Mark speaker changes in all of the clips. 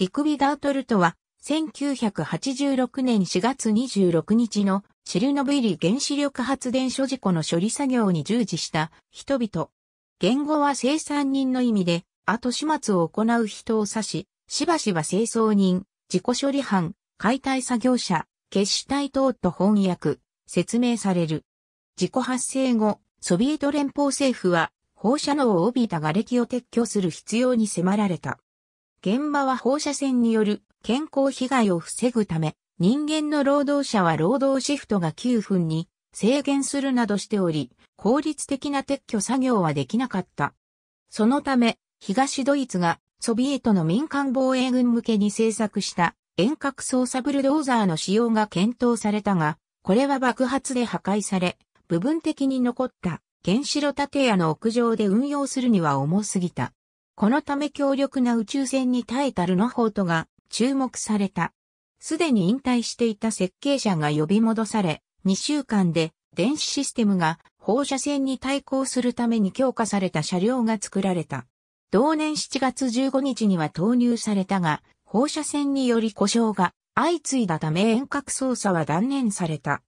Speaker 1: リクビダートルトは、1986年4月26日のチェルノブイリ原子力発電所事故の処理作業に従事した人々。言語は生産人の意味で、後始末を行う人を指し、しばしば清掃人、事故処理班、解体作業者、決死体等と翻訳、説明される。事故発生後、ソビエト連邦政府は放射能を帯びた瓦礫を撤去する必要に迫られた。現場は放射線による健康被害を防ぐため、人間の労働者は労働シフトが9分に制限するなどしており、効率的な撤去作業はできなかった。そのため、東ドイツがソビエトの民間防衛軍向けに制作した遠隔操作ブルドーザーの使用が検討されたが、これは爆発で破壊され、部分的に残った原子炉建屋の屋上で運用するには重すぎた。このため強力な宇宙船に耐えたルノフォートが注目された。すでに引退していた設計者が呼び戻され、2週間で電子システムが放射線に対抗するために強化された車両が作られた。同年7月15日には投入されたが、放射線により故障が相次いだため遠隔操作は断念された。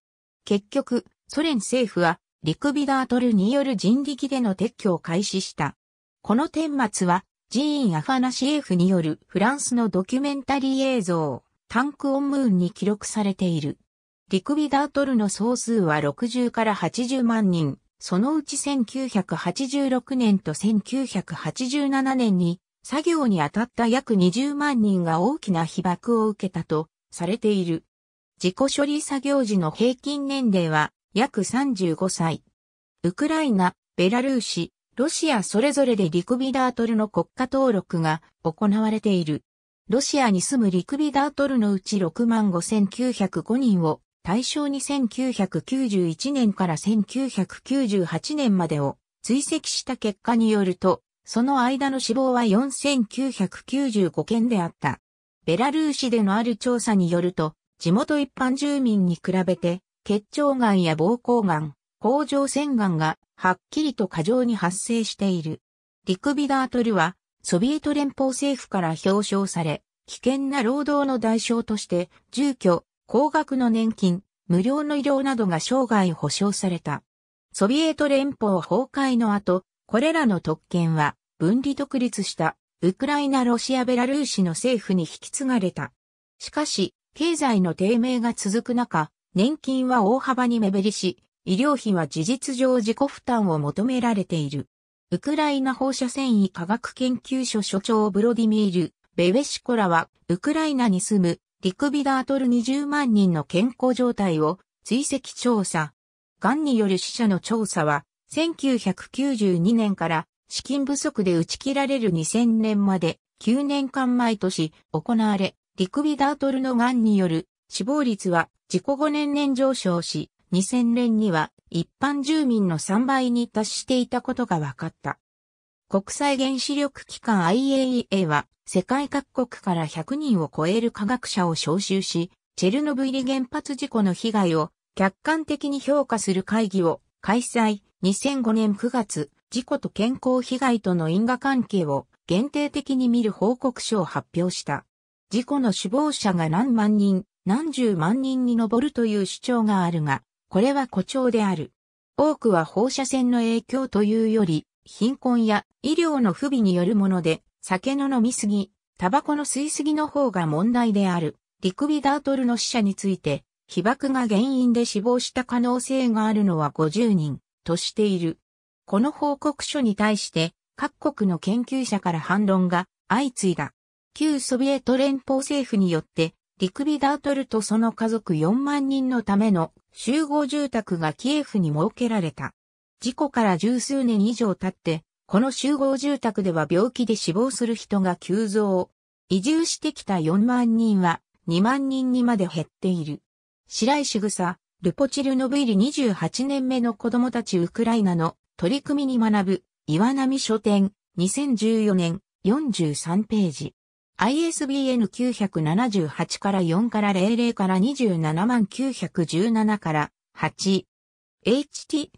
Speaker 1: 結局、ソ連政府はリクビダートルによる人力での撤去を開始した。この顛末は、ジーン・アファナシエフによるフランスのドキュメンタリー映像、タンク・オン・ムーンに記録されている。リクビダートルの総数は60から80万人、そのうち1986年と1987年に、作業に当たった約20万人が大きな被爆を受けたと、されている。自己処理作業時の平均年齢は約35歳。ウクライナ、ベラルーシ、ロシアそれぞれでリクビダートルの国家登録が行われている。ロシアに住むリクビダートルのうち6万5905人を対象に1991年から1998年までを追跡した結果によると、その間の死亡は4995件であった。ベラルーシでのある調査によると、地元一般住民に比べて、結腸がんや膀胱がん、甲状腺がんがはっきりと過剰に発生している。リクビダートルはソビエト連邦政府から表彰され、危険な労働の代償として住居、高額の年金、無料の医療などが生涯保障された。ソビエト連邦崩壊の後、これらの特権は分離独立したウクライナ、ロシア、ベラルーシの政府に引き継がれた。しかし、経済の低迷が続く中、年金は大幅に目減りし、医療費は事実上自己負担を求められている。ウクライナ放射線医科学研究所所長ブロディミール・ベウェシコラは、ウクライナに住むリクビダートル20万人の健康状態を追跡調査。癌による死者の調査は、1992年から資金不足で打ち切られる2000年まで9年間毎年行われ、リクビダートルの癌による死亡率は自己5年年上昇し、2000年には一般住民の3倍に達していたことが分かった。国際原子力機関 IAEA は世界各国から100人を超える科学者を招集し、チェルノブイリ原発事故の被害を客観的に評価する会議を開催。2005年9月、事故と健康被害との因果関係を限定的に見る報告書を発表した。事故の死亡者が何万人、何十万人に上るという主張があるが、これは誇張である。多くは放射線の影響というより、貧困や医療の不備によるもので、酒の飲みすぎ、タバコの吸いすぎの方が問題である。リクビダートルの死者について、被爆が原因で死亡した可能性があるのは50人としている。この報告書に対して各国の研究者から反論が相次いだ。旧ソビエト連邦政府によってリクビダートルとその家族4万人のための集合住宅がキエフに設けられた。事故から十数年以上経って、この集合住宅では病気で死亡する人が急増。移住してきた4万人は2万人にまで減っている。白石草、ルポチルノブイリ28年目の子供たちウクライナの取り組みに学ぶ、岩波書店、2014年43ページ。ISBN 978から4から00から27917から8。http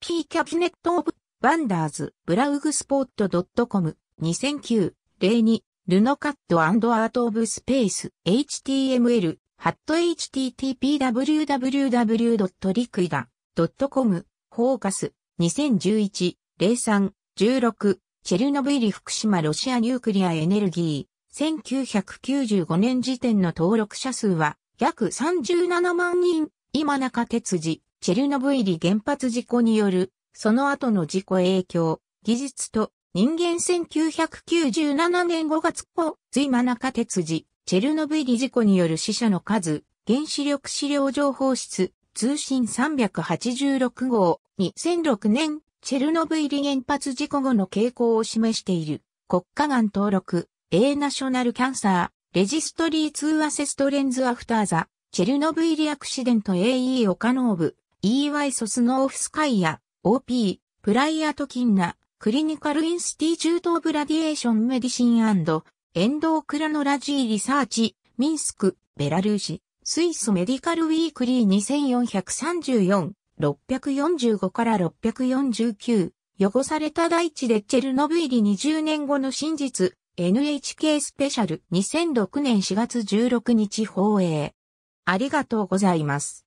Speaker 1: キャビネットオブワンダーズブラウグスポット .com 2009-02ルノカットアートオブスペース html ハット http://www.liquida.com フォーカス2011-03-16チェルノブイリ福島ロシアニュークリアエネルギー1995年時点の登録者数は約37万人。今中哲次、チェルノブイリ原発事故による、その後の事故影響、技術と人間1997年5月後、今中哲次、チェルノブイリ事故による死者の数、原子力資料情報室、通信386号、2006年、チェルノブイリ原発事故後の傾向を示している、国家間登録、A ナショナルキャンサー、レジストリー2アセストレンズアフターザ、チェルノブイリアクシデント AE オカノーブ、EY ソスノーフスカイア、OP、プライアトキンナ、クリニカルインスティチュートブラディエーションメディシンエンドオクラノラジーリサーチ、ミンスク、ベラルージ、スイスメディカルウィークリー2434645から649、汚された大地でチェルノブイリ20年後の真実、NHK スペシャル2006年4月16日放映。ありがとうございます。